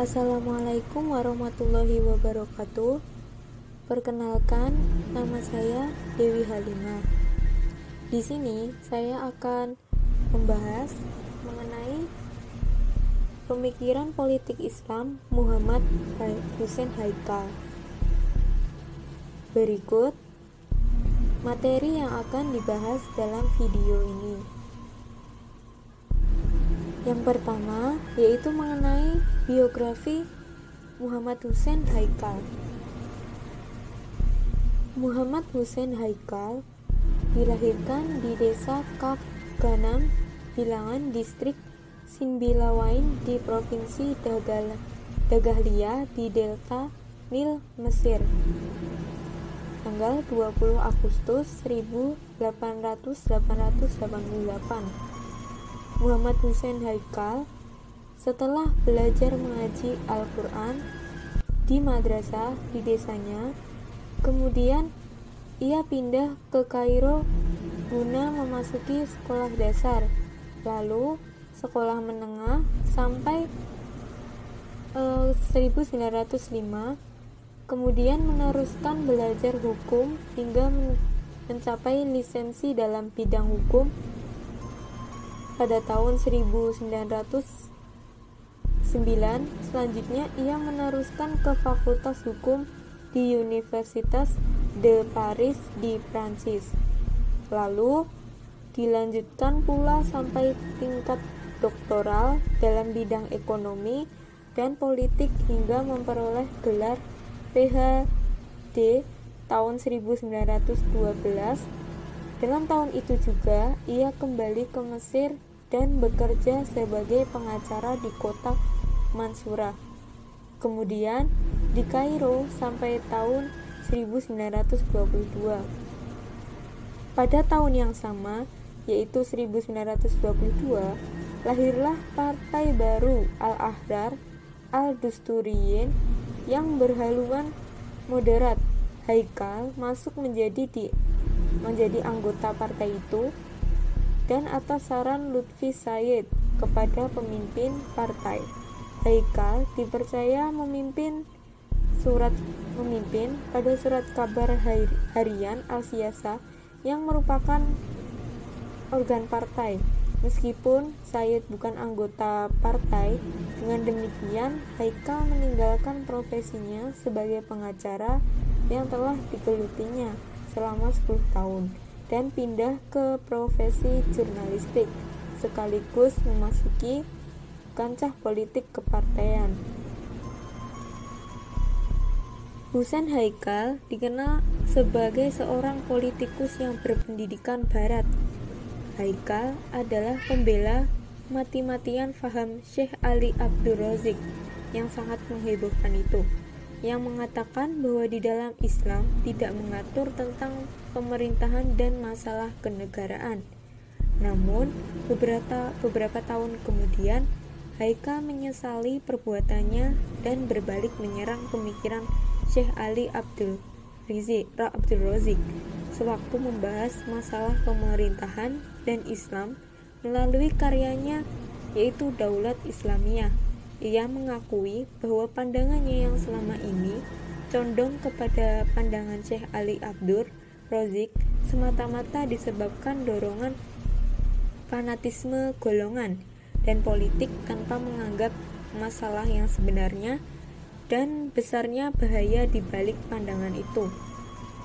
Assalamualaikum warahmatullahi wabarakatuh. Perkenalkan, nama saya Dewi Halima. Di sini saya akan membahas mengenai pemikiran politik Islam Muhammad Hussein Haikal. Berikut materi yang akan dibahas dalam video ini. Yang pertama yaitu mengenai biografi Muhammad Hussein Haikal. Muhammad Hussein Haikal dilahirkan di desa Kaf Ganam, bilangan distrik Sinbilawain di provinsi Dagal Dagahlia di delta Nil, Mesir. Tanggal 20 Agustus 1888 Muhammad Hussein Haikal setelah belajar mengaji Al-Quran di madrasah di desanya, kemudian ia pindah ke Kairo guna memasuki sekolah dasar, lalu sekolah menengah sampai eh, 1905, kemudian meneruskan belajar hukum hingga mencapai lisensi dalam bidang hukum pada tahun 1909. Selanjutnya ia meneruskan ke Fakultas Hukum di Universitas de Paris di Prancis. Lalu dilanjutkan pula sampai tingkat doktoral dalam bidang ekonomi dan politik hingga memperoleh gelar PhD tahun 1912. Dalam tahun itu juga ia kembali ke Mesir dan bekerja sebagai pengacara di kota Mansura. Kemudian di Kairo sampai tahun 1922. Pada tahun yang sama, yaitu 1922, lahirlah partai baru al ahrar Al-Dusturiyin yang berhaluan moderat. Haikal masuk menjadi di menjadi anggota partai itu dan atas saran Lutfi Said kepada pemimpin partai. Haikal dipercaya memimpin surat memimpin pada surat kabar harian Al-Siyasa yang merupakan organ partai. Meskipun Said bukan anggota partai, dengan demikian Haikal meninggalkan profesinya sebagai pengacara yang telah digelutinya selama 10 tahun dan pindah ke profesi jurnalistik sekaligus memasuki kancah politik kepartean. Husain Haikal dikenal sebagai seorang politikus yang berpendidikan barat. Haikal adalah pembela mati-matian faham Syekh Ali Abdul Razik yang sangat menghebohkan itu, yang mengatakan bahwa di dalam Islam tidak mengatur tentang pemerintahan dan masalah kenegaraan. Namun, beberapa, beberapa tahun kemudian, Haika menyesali perbuatannya dan berbalik menyerang pemikiran Syekh Ali Abdul Rizik, Ra Abdul Rozik sewaktu membahas masalah pemerintahan dan Islam melalui karyanya yaitu Daulat Islamiyah. Ia mengakui bahwa pandangannya yang selama ini condong kepada pandangan Syekh Ali Abdur Rozik semata-mata disebabkan dorongan fanatisme golongan dan politik tanpa menganggap masalah yang sebenarnya dan besarnya bahaya di balik pandangan itu.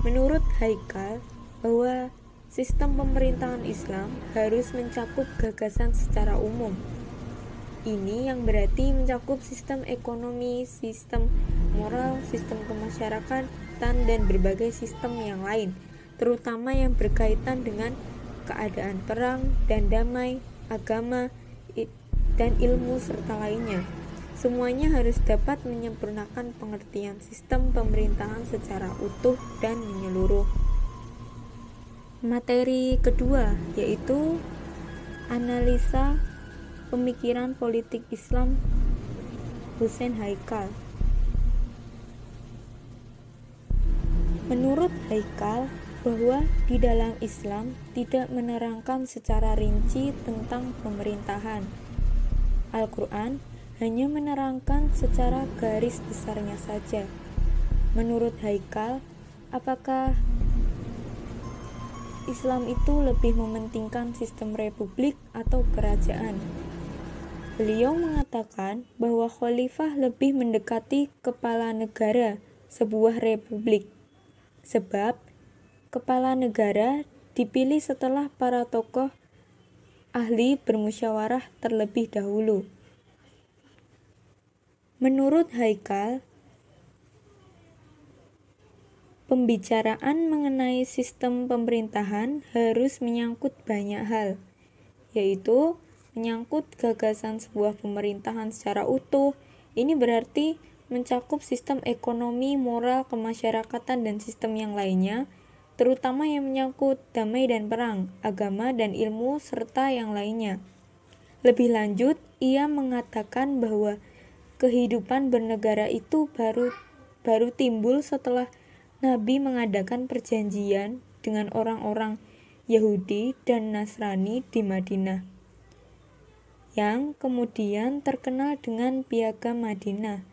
Menurut Haikal, bahwa sistem pemerintahan Islam harus mencakup gagasan secara umum, ini yang berarti mencakup sistem ekonomi, sistem moral, sistem kemasyarakatan, dan berbagai sistem yang lain terutama yang berkaitan dengan keadaan perang dan damai, agama, dan ilmu serta lainnya. Semuanya harus dapat menyempurnakan pengertian sistem pemerintahan secara utuh dan menyeluruh. Materi kedua yaitu analisa pemikiran politik Islam Hussein Haikal. Menurut Haikal, bahwa di dalam Islam tidak menerangkan secara rinci tentang pemerintahan. Al-Quran hanya menerangkan secara garis besarnya saja. Menurut Haikal, apakah Islam itu lebih mementingkan sistem republik atau kerajaan? Beliau mengatakan bahwa khalifah lebih mendekati kepala negara sebuah republik, sebab kepala negara dipilih setelah para tokoh ahli bermusyawarah terlebih dahulu. Menurut Haikal, pembicaraan mengenai sistem pemerintahan harus menyangkut banyak hal, yaitu menyangkut gagasan sebuah pemerintahan secara utuh. Ini berarti mencakup sistem ekonomi, moral, kemasyarakatan, dan sistem yang lainnya, terutama yang menyangkut damai dan perang, agama dan ilmu, serta yang lainnya. Lebih lanjut, ia mengatakan bahwa kehidupan bernegara itu baru baru timbul setelah Nabi mengadakan perjanjian dengan orang-orang Yahudi dan Nasrani di Madinah yang kemudian terkenal dengan Piagam Madinah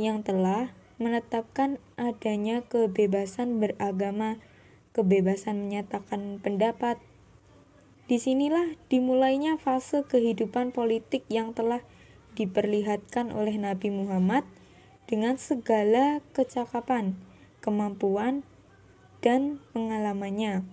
yang telah menetapkan adanya kebebasan beragama kebebasan menyatakan pendapat. Disinilah dimulainya fase kehidupan politik yang telah diperlihatkan oleh Nabi Muhammad dengan segala kecakapan, kemampuan, dan pengalamannya.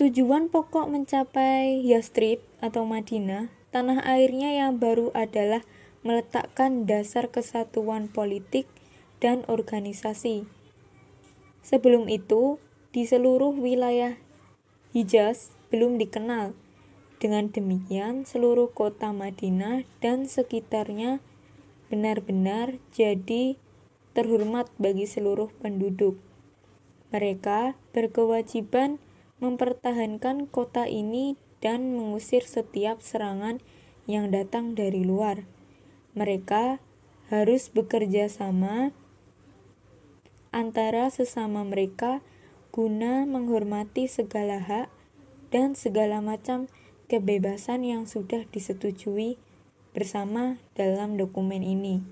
Tujuan pokok mencapai Yastrib atau Madinah, tanah airnya yang baru adalah meletakkan dasar kesatuan politik dan organisasi Sebelum itu, di seluruh wilayah Hijaz belum dikenal. Dengan demikian, seluruh kota Madinah dan sekitarnya benar-benar jadi terhormat bagi seluruh penduduk. Mereka berkewajiban mempertahankan kota ini dan mengusir setiap serangan yang datang dari luar. Mereka harus bekerja sama antara sesama mereka guna menghormati segala hak dan segala macam kebebasan yang sudah disetujui bersama dalam dokumen ini.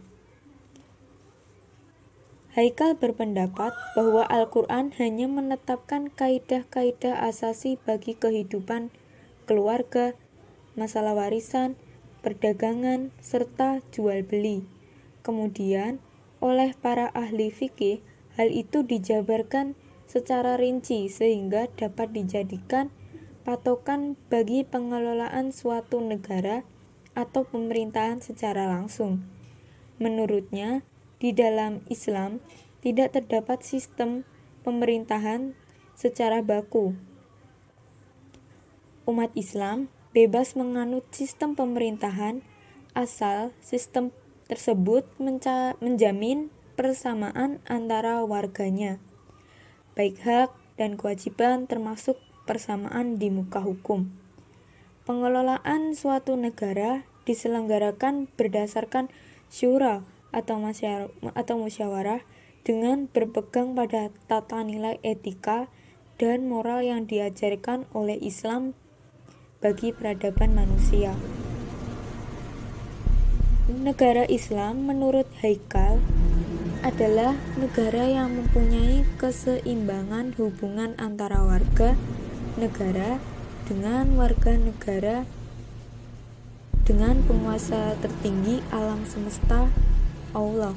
Haikal berpendapat bahwa Al-Quran hanya menetapkan kaidah-kaidah asasi bagi kehidupan keluarga, masalah warisan, perdagangan, serta jual beli. Kemudian, oleh para ahli fikih, Hal itu dijabarkan secara rinci sehingga dapat dijadikan patokan bagi pengelolaan suatu negara atau pemerintahan secara langsung. Menurutnya, di dalam Islam tidak terdapat sistem pemerintahan secara baku. Umat Islam bebas menganut sistem pemerintahan asal sistem tersebut menjamin persamaan antara warganya. Baik hak dan kewajiban termasuk persamaan di muka hukum. Pengelolaan suatu negara diselenggarakan berdasarkan syura atau, atau musyawarah dengan berpegang pada tata nilai etika dan moral yang diajarkan oleh Islam bagi peradaban manusia. Negara Islam menurut Haikal adalah negara yang mempunyai keseimbangan hubungan antara warga negara dengan warga negara dengan penguasa tertinggi alam semesta Allah.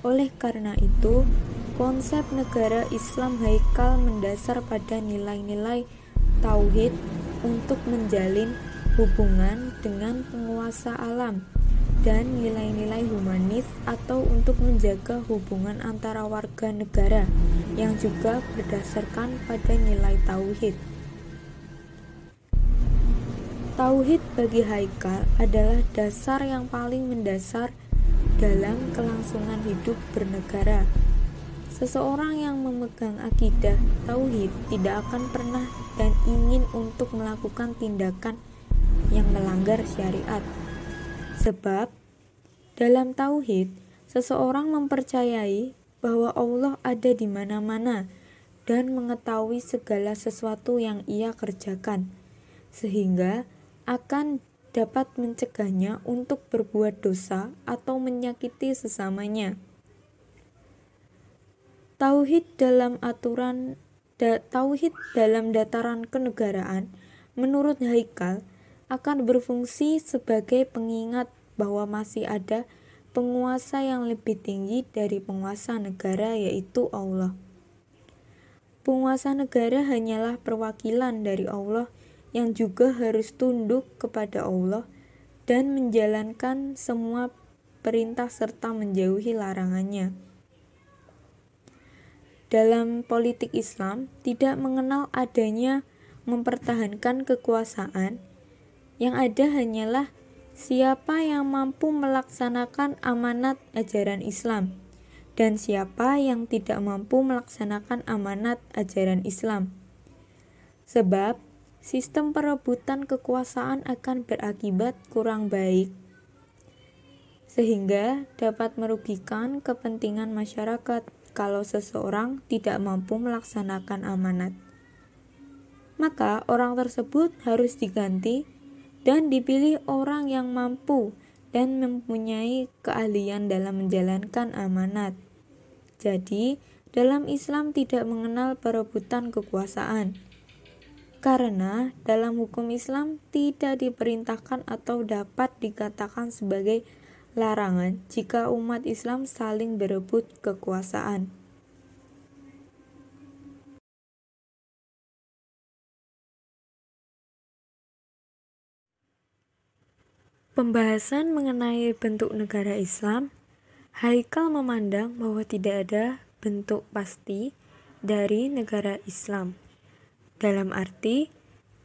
Oleh karena itu, konsep negara Islam Haikal mendasar pada nilai-nilai tauhid untuk menjalin hubungan dengan penguasa alam dan nilai-nilai humanis atau untuk menjaga hubungan antara warga negara yang juga berdasarkan pada nilai tauhid. Tauhid bagi Haikal adalah dasar yang paling mendasar dalam kelangsungan hidup bernegara. Seseorang yang memegang akidah tauhid tidak akan pernah dan ingin untuk melakukan tindakan yang melanggar syariat. Sebab dalam tauhid seseorang mempercayai bahwa Allah ada di mana-mana dan mengetahui segala sesuatu yang ia kerjakan sehingga akan dapat mencegahnya untuk berbuat dosa atau menyakiti sesamanya. Tauhid dalam aturan da, tauhid dalam dataran kenegaraan menurut Haikal akan berfungsi sebagai pengingat bahwa masih ada penguasa yang lebih tinggi dari penguasa negara, yaitu Allah. Penguasa negara hanyalah perwakilan dari Allah yang juga harus tunduk kepada Allah dan menjalankan semua perintah serta menjauhi larangannya. Dalam politik Islam, tidak mengenal adanya mempertahankan kekuasaan yang ada hanyalah siapa yang mampu melaksanakan amanat ajaran Islam dan siapa yang tidak mampu melaksanakan amanat ajaran Islam. Sebab sistem perebutan kekuasaan akan berakibat kurang baik sehingga dapat merugikan kepentingan masyarakat kalau seseorang tidak mampu melaksanakan amanat. Maka orang tersebut harus diganti dan dipilih orang yang mampu dan mempunyai keahlian dalam menjalankan amanat. Jadi, dalam Islam tidak mengenal perebutan kekuasaan. Karena dalam hukum Islam tidak diperintahkan atau dapat dikatakan sebagai larangan jika umat Islam saling berebut kekuasaan. Pembahasan mengenai bentuk negara Islam, Haikal memandang bahwa tidak ada bentuk pasti dari negara Islam. Dalam arti,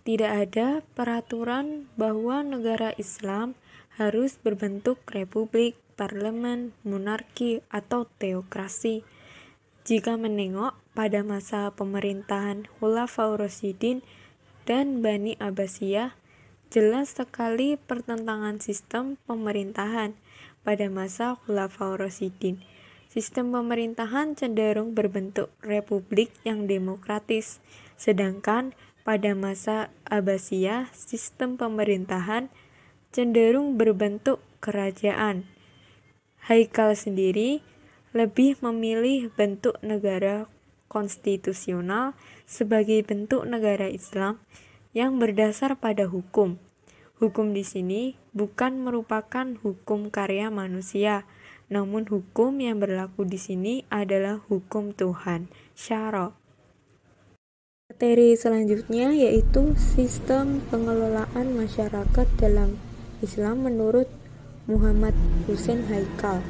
tidak ada peraturan bahwa negara Islam harus berbentuk republik, parlemen, monarki, atau teokrasi. Jika menengok pada masa pemerintahan Khulafaur Rasyidin dan Bani Abbasiyah, Jelas sekali pertentangan sistem pemerintahan pada masa Khulafaur Rasidin. Sistem pemerintahan cenderung berbentuk republik yang demokratis, sedangkan pada masa Abbasiyah sistem pemerintahan cenderung berbentuk kerajaan. Haikal sendiri lebih memilih bentuk negara konstitusional sebagai bentuk negara Islam yang berdasar pada hukum. Hukum di sini bukan merupakan hukum karya manusia, namun hukum yang berlaku di sini adalah hukum Tuhan, syara. Materi selanjutnya yaitu sistem pengelolaan masyarakat dalam Islam menurut Muhammad Hussein Haikal.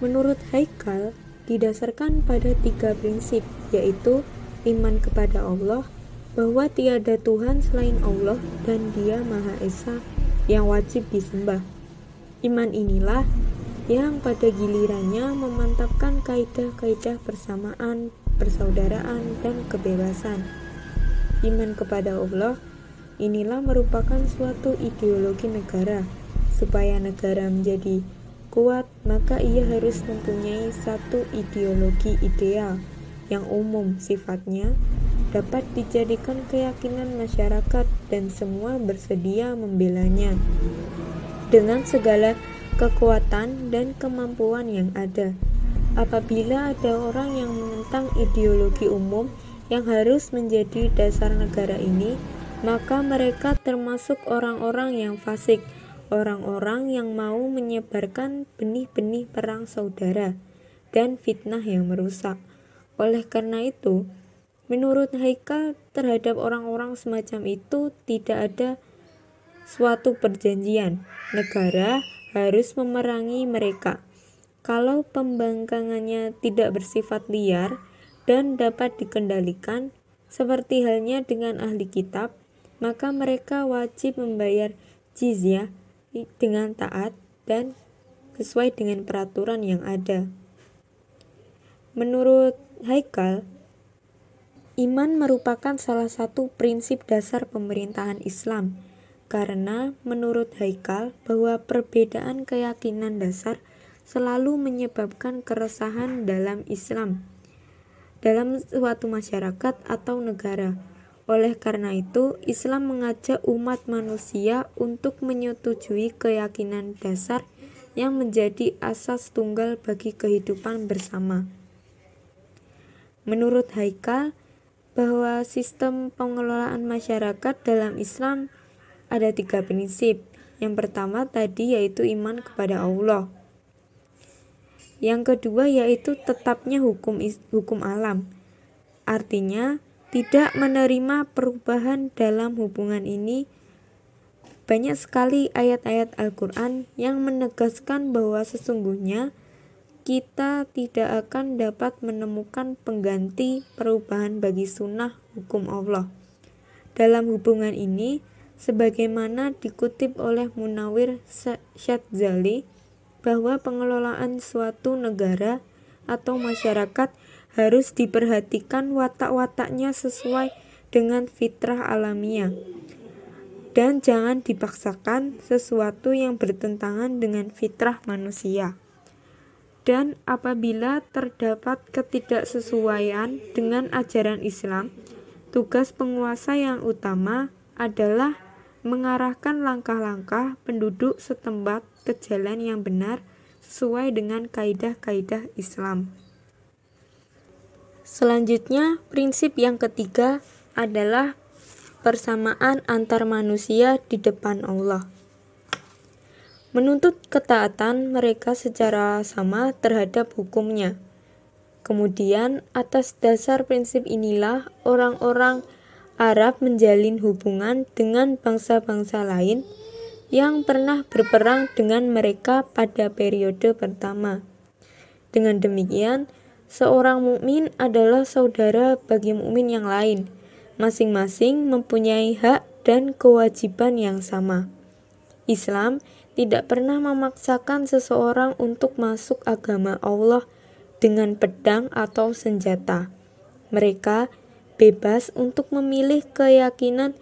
Menurut Haikal, didasarkan pada tiga prinsip, yaitu iman kepada Allah, bahwa tiada Tuhan selain Allah dan Dia Maha Esa yang wajib disembah. Iman inilah yang pada gilirannya memantapkan kaidah-kaidah persamaan, persaudaraan, dan kebebasan. Iman kepada Allah inilah merupakan suatu ideologi negara. Supaya negara menjadi kuat, maka ia harus mempunyai satu ideologi ideal yang umum sifatnya dapat dijadikan keyakinan masyarakat dan semua bersedia membelanya dengan segala kekuatan dan kemampuan yang ada. Apabila ada orang yang menentang ideologi umum yang harus menjadi dasar negara ini, maka mereka termasuk orang-orang yang fasik, orang-orang yang mau menyebarkan benih-benih perang saudara dan fitnah yang merusak. Oleh karena itu, menurut Haikal terhadap orang-orang semacam itu tidak ada suatu perjanjian. Negara harus memerangi mereka. Kalau pembangkangannya tidak bersifat liar dan dapat dikendalikan, seperti halnya dengan ahli kitab, maka mereka wajib membayar jizyah dengan taat dan sesuai dengan peraturan yang ada. Menurut Haikal, iman merupakan salah satu prinsip dasar pemerintahan Islam karena menurut Haikal bahwa perbedaan keyakinan dasar selalu menyebabkan keresahan dalam Islam dalam suatu masyarakat atau negara. Oleh karena itu, Islam mengajak umat manusia untuk menyetujui keyakinan dasar yang menjadi asas tunggal bagi kehidupan bersama. Menurut Haikal, bahwa sistem pengelolaan masyarakat dalam Islam ada tiga prinsip. Yang pertama tadi yaitu iman kepada Allah. Yang kedua yaitu tetapnya hukum hukum alam. Artinya tidak menerima perubahan dalam hubungan ini. Banyak sekali ayat-ayat Al-Qur'an yang menegaskan bahwa sesungguhnya kita tidak akan dapat menemukan pengganti perubahan bagi sunnah hukum Allah. Dalam hubungan ini, sebagaimana dikutip oleh Munawir Syadzali, bahwa pengelolaan suatu negara atau masyarakat harus diperhatikan watak-wataknya sesuai dengan fitrah alamiah dan jangan dipaksakan sesuatu yang bertentangan dengan fitrah manusia dan apabila terdapat ketidaksesuaian dengan ajaran Islam, tugas penguasa yang utama adalah mengarahkan langkah-langkah penduduk setempat ke jalan yang benar sesuai dengan kaidah-kaidah Islam. Selanjutnya, prinsip yang ketiga adalah persamaan antar manusia di depan Allah menuntut ketaatan mereka secara sama terhadap hukumnya. Kemudian, atas dasar prinsip inilah orang-orang Arab menjalin hubungan dengan bangsa-bangsa lain yang pernah berperang dengan mereka pada periode pertama. Dengan demikian, seorang mukmin adalah saudara bagi mukmin yang lain. Masing-masing mempunyai hak dan kewajiban yang sama. Islam tidak pernah memaksakan seseorang untuk masuk agama Allah dengan pedang atau senjata. Mereka bebas untuk memilih keyakinan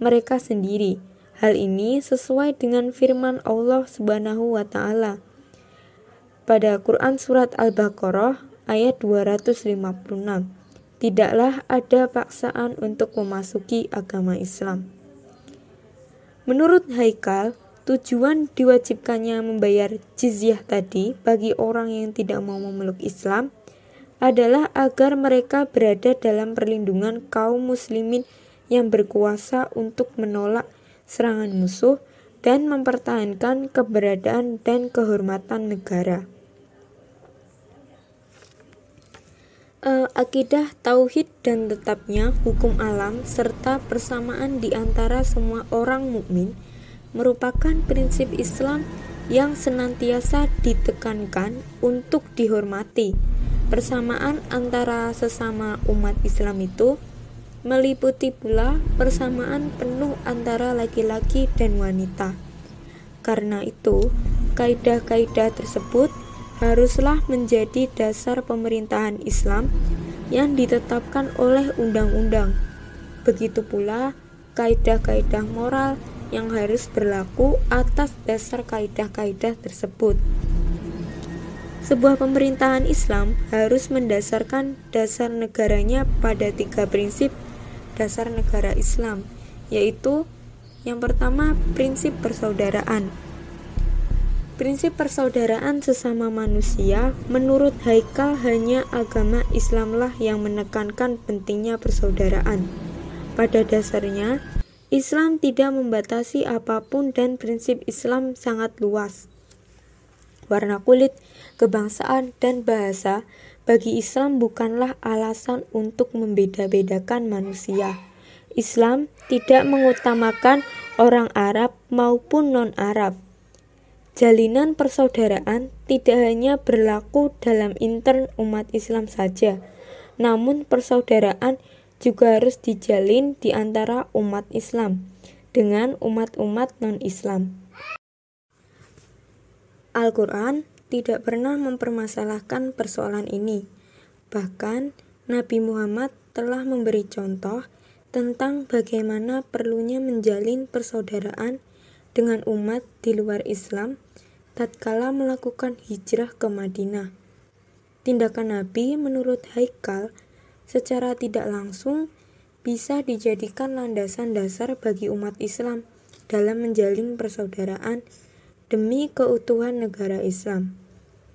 mereka sendiri. Hal ini sesuai dengan firman Allah Subhanahu wa taala pada Quran surat Al-Baqarah ayat 256. Tidaklah ada paksaan untuk memasuki agama Islam. Menurut Haikal, Tujuan diwajibkannya membayar jizyah tadi bagi orang yang tidak mau memeluk Islam adalah agar mereka berada dalam perlindungan kaum muslimin yang berkuasa untuk menolak serangan musuh dan mempertahankan keberadaan dan kehormatan negara. E, akidah tauhid dan tetapnya hukum alam serta persamaan di antara semua orang mukmin merupakan prinsip Islam yang senantiasa ditekankan untuk dihormati. Persamaan antara sesama umat Islam itu meliputi pula persamaan penuh antara laki-laki dan wanita. Karena itu, kaidah-kaidah tersebut haruslah menjadi dasar pemerintahan Islam yang ditetapkan oleh undang-undang. Begitu pula kaidah-kaidah moral yang harus berlaku atas dasar kaidah-kaidah tersebut. Sebuah pemerintahan Islam harus mendasarkan dasar negaranya pada tiga prinsip dasar negara Islam, yaitu yang pertama prinsip persaudaraan. Prinsip persaudaraan sesama manusia menurut Haikal hanya agama Islamlah yang menekankan pentingnya persaudaraan. Pada dasarnya, Islam tidak membatasi apapun dan prinsip Islam sangat luas. Warna kulit, kebangsaan, dan bahasa bagi Islam bukanlah alasan untuk membeda-bedakan manusia. Islam tidak mengutamakan orang Arab maupun non-Arab. Jalinan persaudaraan tidak hanya berlaku dalam intern umat Islam saja, namun persaudaraan juga harus dijalin di antara umat Islam dengan umat-umat non-Islam. Al-Quran tidak pernah mempermasalahkan persoalan ini. Bahkan, Nabi Muhammad telah memberi contoh tentang bagaimana perlunya menjalin persaudaraan dengan umat di luar Islam tatkala melakukan hijrah ke Madinah. Tindakan Nabi menurut Haikal secara tidak langsung bisa dijadikan landasan dasar bagi umat Islam dalam menjalin persaudaraan demi keutuhan negara Islam.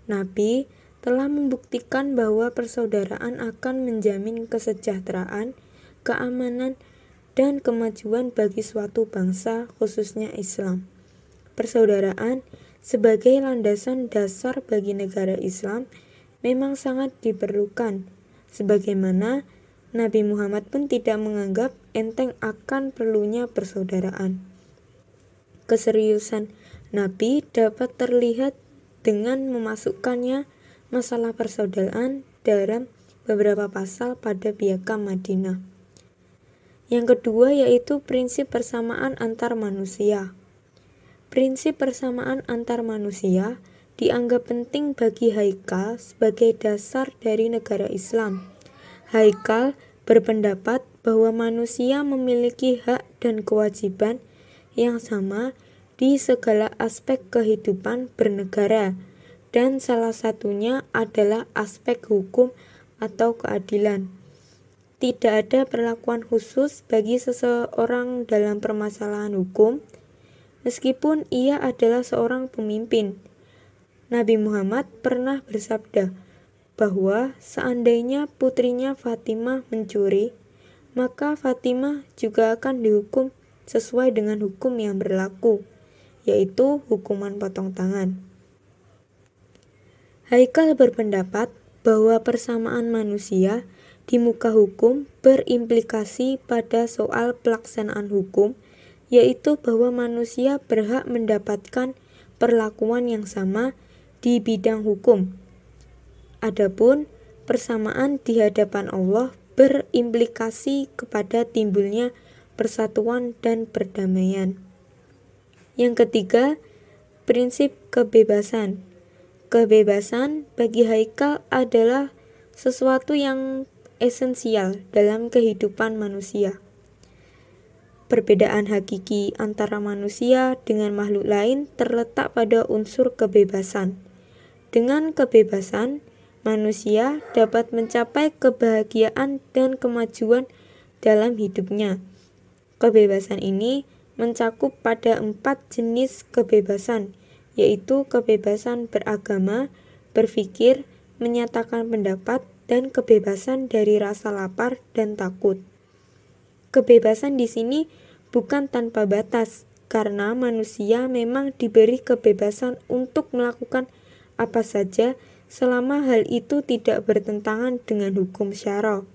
Nabi telah membuktikan bahwa persaudaraan akan menjamin kesejahteraan, keamanan, dan kemajuan bagi suatu bangsa, khususnya Islam. Persaudaraan sebagai landasan dasar bagi negara Islam memang sangat diperlukan sebagaimana Nabi Muhammad pun tidak menganggap enteng akan perlunya persaudaraan. Keseriusan Nabi dapat terlihat dengan memasukkannya masalah persaudaraan dalam beberapa pasal pada Biakam Madinah. Yang kedua yaitu prinsip persamaan antar manusia. Prinsip persamaan antar manusia dianggap penting bagi Haikal sebagai dasar dari negara Islam. Haikal berpendapat bahwa manusia memiliki hak dan kewajiban yang sama di segala aspek kehidupan bernegara, dan salah satunya adalah aspek hukum atau keadilan. Tidak ada perlakuan khusus bagi seseorang dalam permasalahan hukum, meskipun ia adalah seorang pemimpin. Nabi Muhammad pernah bersabda bahwa seandainya putrinya Fatimah mencuri, maka Fatimah juga akan dihukum sesuai dengan hukum yang berlaku, yaitu hukuman potong tangan. Haikal berpendapat bahwa persamaan manusia di muka hukum berimplikasi pada soal pelaksanaan hukum, yaitu bahwa manusia berhak mendapatkan perlakuan yang sama di bidang hukum. Adapun persamaan di hadapan Allah berimplikasi kepada timbulnya persatuan dan perdamaian. Yang ketiga, prinsip kebebasan. Kebebasan bagi Haikal adalah sesuatu yang esensial dalam kehidupan manusia. Perbedaan hakiki antara manusia dengan makhluk lain terletak pada unsur kebebasan. Dengan kebebasan, manusia dapat mencapai kebahagiaan dan kemajuan dalam hidupnya. Kebebasan ini mencakup pada empat jenis kebebasan, yaitu kebebasan beragama, berpikir, menyatakan pendapat, dan kebebasan dari rasa lapar dan takut. Kebebasan di sini bukan tanpa batas, karena manusia memang diberi kebebasan untuk melakukan apa saja selama hal itu tidak bertentangan dengan hukum syara.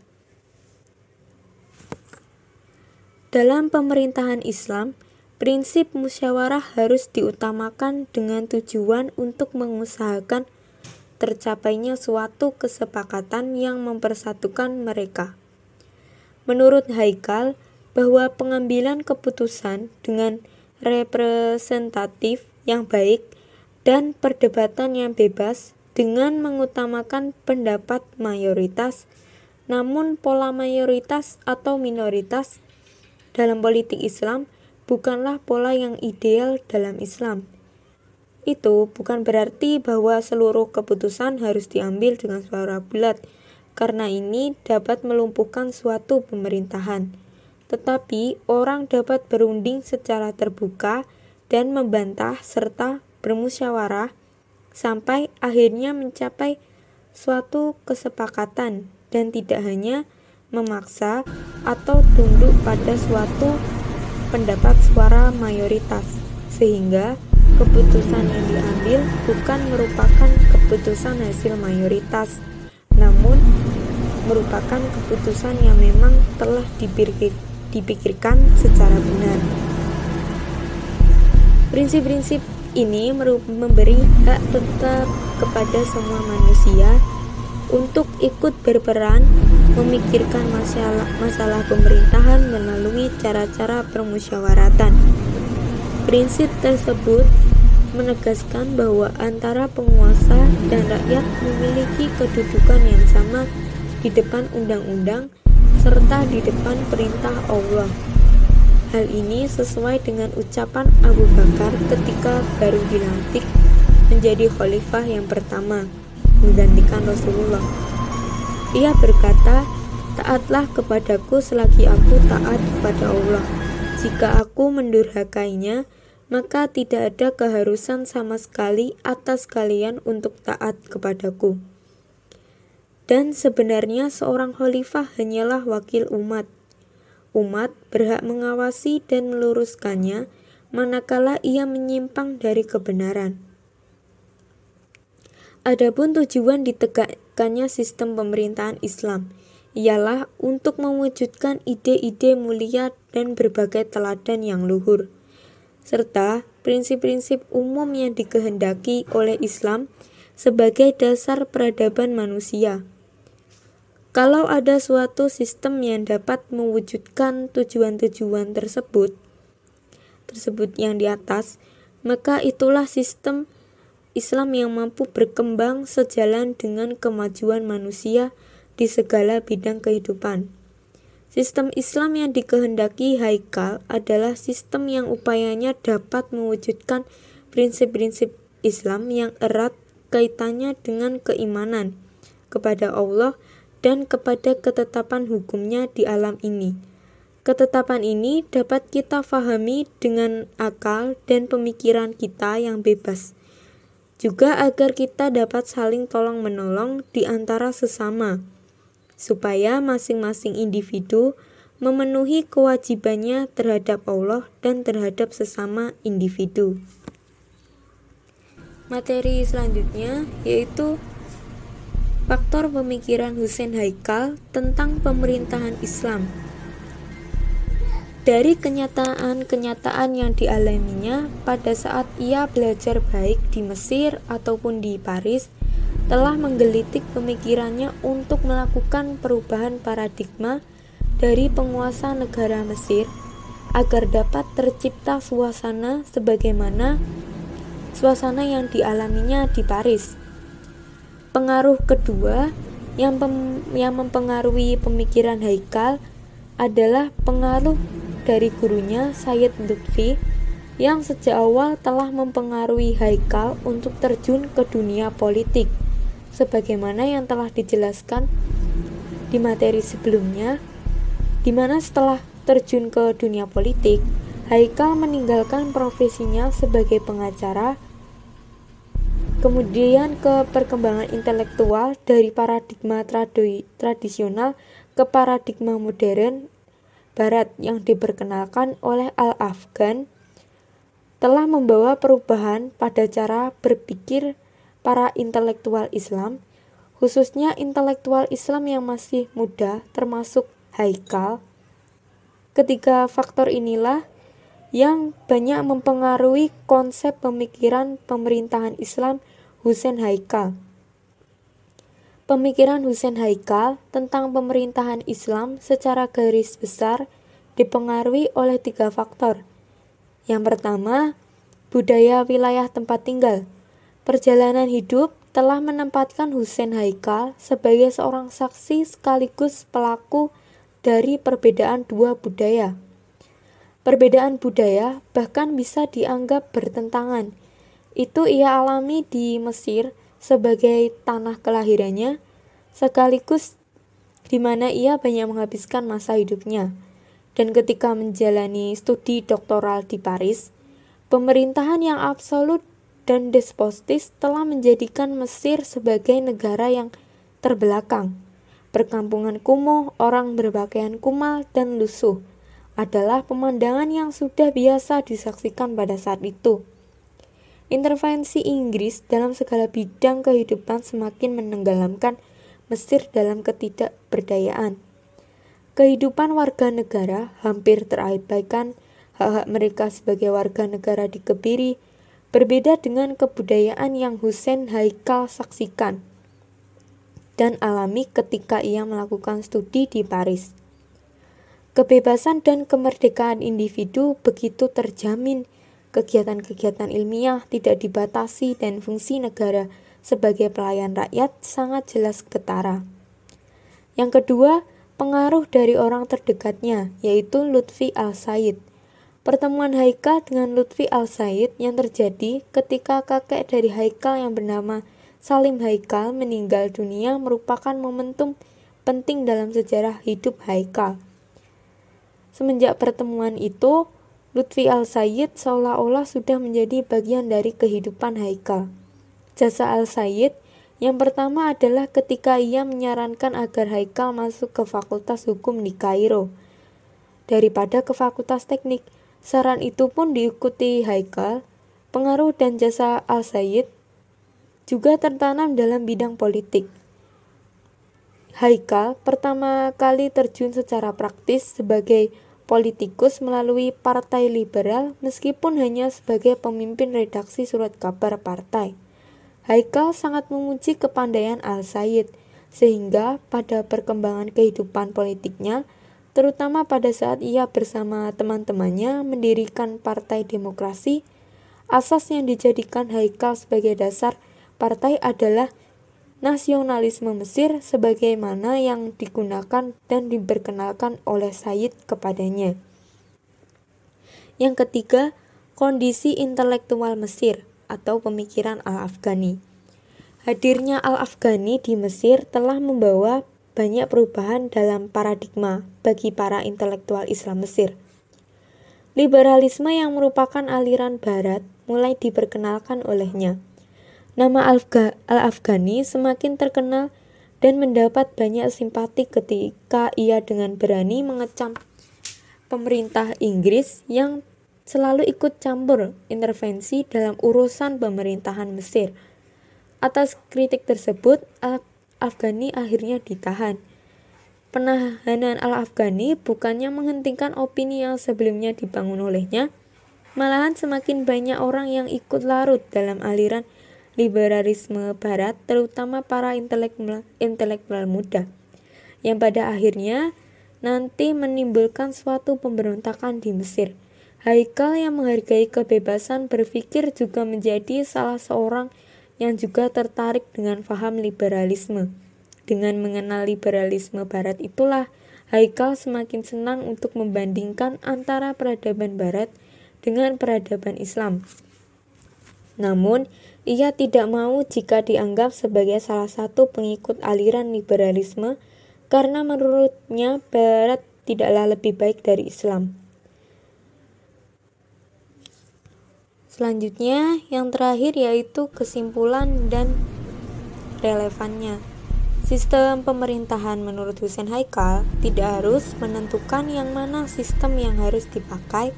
Dalam pemerintahan Islam, prinsip musyawarah harus diutamakan dengan tujuan untuk mengusahakan tercapainya suatu kesepakatan yang mempersatukan mereka. Menurut Haikal, bahwa pengambilan keputusan dengan representatif yang baik dan perdebatan yang bebas dengan mengutamakan pendapat mayoritas, namun pola mayoritas atau minoritas dalam politik Islam bukanlah pola yang ideal dalam Islam. Itu bukan berarti bahwa seluruh keputusan harus diambil dengan suara bulat, karena ini dapat melumpuhkan suatu pemerintahan. Tetapi, orang dapat berunding secara terbuka dan membantah serta bermusyawarah sampai akhirnya mencapai suatu kesepakatan dan tidak hanya memaksa atau tunduk pada suatu pendapat suara mayoritas sehingga keputusan yang diambil bukan merupakan keputusan hasil mayoritas namun merupakan keputusan yang memang telah dipikirkan secara benar prinsip-prinsip ini memberi hak tetap kepada semua manusia untuk ikut berperan memikirkan masalah masalah pemerintahan melalui cara-cara permusyawaratan. Prinsip tersebut menegaskan bahwa antara penguasa dan rakyat memiliki kedudukan yang sama di depan undang-undang serta di depan perintah Allah. Hal ini sesuai dengan ucapan Abu Bakar ketika baru dilantik menjadi khalifah yang pertama menggantikan Rasulullah. Ia berkata, "Taatlah kepadaku selagi aku taat kepada Allah. Jika aku mendurhakainya, maka tidak ada keharusan sama sekali atas kalian untuk taat kepadaku. Dan sebenarnya seorang khalifah hanyalah wakil umat umat berhak mengawasi dan meluruskannya manakala ia menyimpang dari kebenaran. Adapun tujuan ditegakkannya sistem pemerintahan Islam ialah untuk mewujudkan ide-ide mulia dan berbagai teladan yang luhur serta prinsip-prinsip umum yang dikehendaki oleh Islam sebagai dasar peradaban manusia. Kalau ada suatu sistem yang dapat mewujudkan tujuan-tujuan tersebut, tersebut yang di atas, maka itulah sistem Islam yang mampu berkembang sejalan dengan kemajuan manusia di segala bidang kehidupan. Sistem Islam yang dikehendaki Haikal adalah sistem yang upayanya dapat mewujudkan prinsip-prinsip Islam yang erat kaitannya dengan keimanan kepada Allah dan kepada ketetapan hukumnya di alam ini. Ketetapan ini dapat kita fahami dengan akal dan pemikiran kita yang bebas. Juga agar kita dapat saling tolong-menolong di antara sesama, supaya masing-masing individu memenuhi kewajibannya terhadap Allah dan terhadap sesama individu. Materi selanjutnya yaitu faktor pemikiran Hussein Haikal tentang pemerintahan Islam. Dari kenyataan-kenyataan yang dialaminya pada saat ia belajar baik di Mesir ataupun di Paris, telah menggelitik pemikirannya untuk melakukan perubahan paradigma dari penguasa negara Mesir agar dapat tercipta suasana sebagaimana suasana yang dialaminya di Paris. Pengaruh kedua yang pem, yang mempengaruhi pemikiran Haikal adalah pengaruh dari gurunya Sayyid Lutfi yang sejak awal telah mempengaruhi Haikal untuk terjun ke dunia politik sebagaimana yang telah dijelaskan di materi sebelumnya di mana setelah terjun ke dunia politik Haikal meninggalkan profesinya sebagai pengacara Kemudian ke perkembangan intelektual dari paradigma tradi tradisional ke paradigma modern barat yang diperkenalkan oleh Al-Afghan telah membawa perubahan pada cara berpikir para intelektual Islam, khususnya intelektual Islam yang masih muda termasuk Haikal. Ketiga faktor inilah yang banyak mempengaruhi konsep pemikiran pemerintahan Islam Hussein Haikal. Pemikiran Hussein Haikal tentang pemerintahan Islam secara garis besar dipengaruhi oleh tiga faktor. Yang pertama, budaya wilayah tempat tinggal. Perjalanan hidup telah menempatkan Hussein Haikal sebagai seorang saksi sekaligus pelaku dari perbedaan dua budaya. Perbedaan budaya bahkan bisa dianggap bertentangan. Itu ia alami di Mesir sebagai tanah kelahirannya, sekaligus di mana ia banyak menghabiskan masa hidupnya. Dan ketika menjalani studi doktoral di Paris, pemerintahan yang absolut dan despotis telah menjadikan Mesir sebagai negara yang terbelakang. Perkampungan kumuh, orang berpakaian kumal dan lusuh, adalah pemandangan yang sudah biasa disaksikan pada saat itu. Intervensi Inggris dalam segala bidang kehidupan semakin menenggelamkan Mesir dalam ketidakberdayaan. Kehidupan warga negara hampir terabaikan hak-hak mereka sebagai warga negara dikebiri, berbeda dengan kebudayaan yang Hussein Haikal saksikan dan alami ketika ia melakukan studi di Paris. Kebebasan dan kemerdekaan individu begitu terjamin. Kegiatan-kegiatan ilmiah tidak dibatasi dan fungsi negara sebagai pelayan rakyat sangat jelas ketara. Yang kedua, pengaruh dari orang terdekatnya, yaitu Lutfi Al-Said. Pertemuan Haikal dengan Lutfi Al-Said yang terjadi ketika kakek dari Haikal yang bernama Salim Haikal meninggal dunia merupakan momentum penting dalam sejarah hidup Haikal. Semenjak pertemuan itu, Lutfi Al-Sayyid seolah-olah sudah menjadi bagian dari kehidupan Haikal. Jasa Al-Sayyid yang pertama adalah ketika ia menyarankan agar Haikal masuk ke Fakultas Hukum di Kairo daripada ke Fakultas Teknik. Saran itu pun diikuti Haikal. Pengaruh dan jasa Al-Sayyid juga tertanam dalam bidang politik. Haikal pertama kali terjun secara praktis sebagai politikus melalui Partai Liberal meskipun hanya sebagai pemimpin redaksi surat kabar partai. Haikal sangat memuji kepandaian Al-Said, sehingga pada perkembangan kehidupan politiknya, terutama pada saat ia bersama teman-temannya mendirikan Partai Demokrasi, asas yang dijadikan Haikal sebagai dasar partai adalah nasionalisme Mesir sebagaimana yang digunakan dan diperkenalkan oleh Said kepadanya. Yang ketiga, kondisi intelektual Mesir atau pemikiran Al-Afghani. Hadirnya Al-Afghani di Mesir telah membawa banyak perubahan dalam paradigma bagi para intelektual Islam Mesir. Liberalisme yang merupakan aliran barat mulai diperkenalkan olehnya. Nama Al-Afghani semakin terkenal dan mendapat banyak simpati ketika ia dengan berani mengecam pemerintah Inggris yang selalu ikut campur intervensi dalam urusan pemerintahan Mesir. Atas kritik tersebut, Al-Afghani akhirnya ditahan. Penahanan Al-Afghani bukannya menghentikan opini yang sebelumnya dibangun olehnya, malahan semakin banyak orang yang ikut larut dalam aliran liberalisme barat, terutama para intelektual, intelektual muda, yang pada akhirnya nanti menimbulkan suatu pemberontakan di Mesir. Haikal yang menghargai kebebasan berpikir juga menjadi salah seorang yang juga tertarik dengan paham liberalisme. Dengan mengenal liberalisme barat itulah Haikal semakin senang untuk membandingkan antara peradaban barat dengan peradaban Islam. Namun, ia tidak mau jika dianggap sebagai salah satu pengikut aliran liberalisme karena menurutnya Barat tidaklah lebih baik dari Islam. Selanjutnya, yang terakhir yaitu kesimpulan dan relevannya. Sistem pemerintahan menurut Hussein Haikal tidak harus menentukan yang mana sistem yang harus dipakai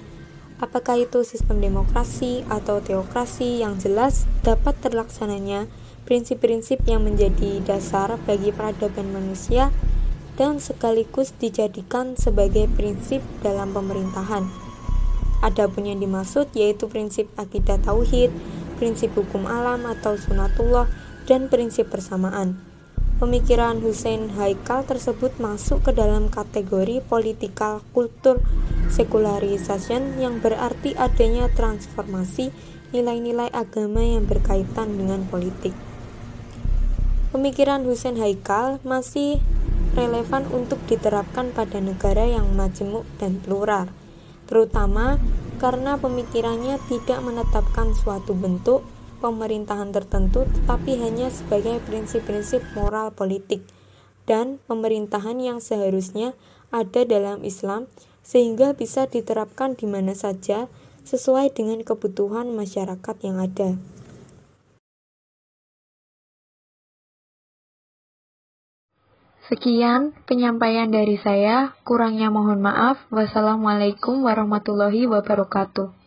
apakah itu sistem demokrasi atau teokrasi yang jelas dapat terlaksananya prinsip-prinsip yang menjadi dasar bagi peradaban manusia dan sekaligus dijadikan sebagai prinsip dalam pemerintahan. Adapun yang dimaksud yaitu prinsip akidah tauhid, prinsip hukum alam atau sunatullah, dan prinsip persamaan pemikiran Hussein Haikal tersebut masuk ke dalam kategori political culture secularization yang berarti adanya transformasi nilai-nilai agama yang berkaitan dengan politik. Pemikiran Hussein Haikal masih relevan untuk diterapkan pada negara yang majemuk dan plural, terutama karena pemikirannya tidak menetapkan suatu bentuk pemerintahan tertentu, tetapi hanya sebagai prinsip-prinsip moral politik dan pemerintahan yang seharusnya ada dalam Islam, sehingga bisa diterapkan di mana saja sesuai dengan kebutuhan masyarakat yang ada. Sekian penyampaian dari saya, kurangnya mohon maaf. Wassalamualaikum warahmatullahi wabarakatuh.